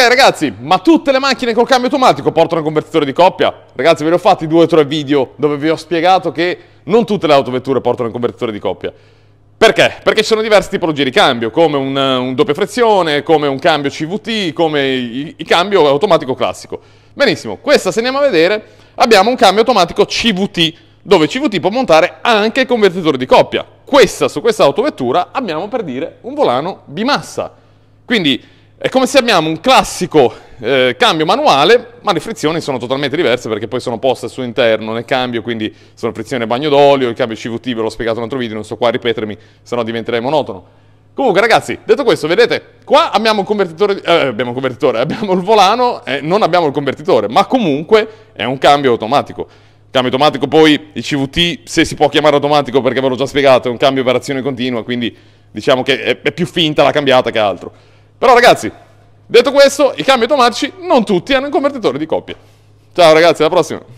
Ok ragazzi, ma tutte le macchine col cambio automatico portano convertitore di coppia? Ragazzi ve ne ho fatti due o tre video dove vi ho spiegato che non tutte le autovetture portano convertitore di coppia. Perché? Perché ci sono diversi tipologie di cambio, come un, un doppia frizione, come un cambio CVT, come il, il cambio automatico classico. Benissimo, questa se andiamo a vedere abbiamo un cambio automatico CVT, dove CVT può montare anche il convertitore di coppia. Questa, su questa autovettura, abbiamo per dire un volano bimassa. Quindi è come se abbiamo un classico eh, cambio manuale, ma le frizioni sono totalmente diverse perché poi sono poste al suo interno nel cambio, quindi sono frizioni bagno d'olio, il cambio CVT ve l'ho spiegato in un altro video, non sto qua a ripetermi, sennò diventerei monotono. Comunque ragazzi, detto questo, vedete, qua abbiamo un convertitore, eh, abbiamo, un convertitore abbiamo il volano, eh, non abbiamo il convertitore, ma comunque è un cambio automatico. Cambio automatico poi, il CVT, se si può chiamare automatico perché ve l'ho già spiegato, è un cambio per azione continua, quindi diciamo che è, è più finta la cambiata che altro. Però ragazzi, detto questo, i cambi automatici non tutti hanno un convertitore di coppia. Ciao ragazzi, alla prossima!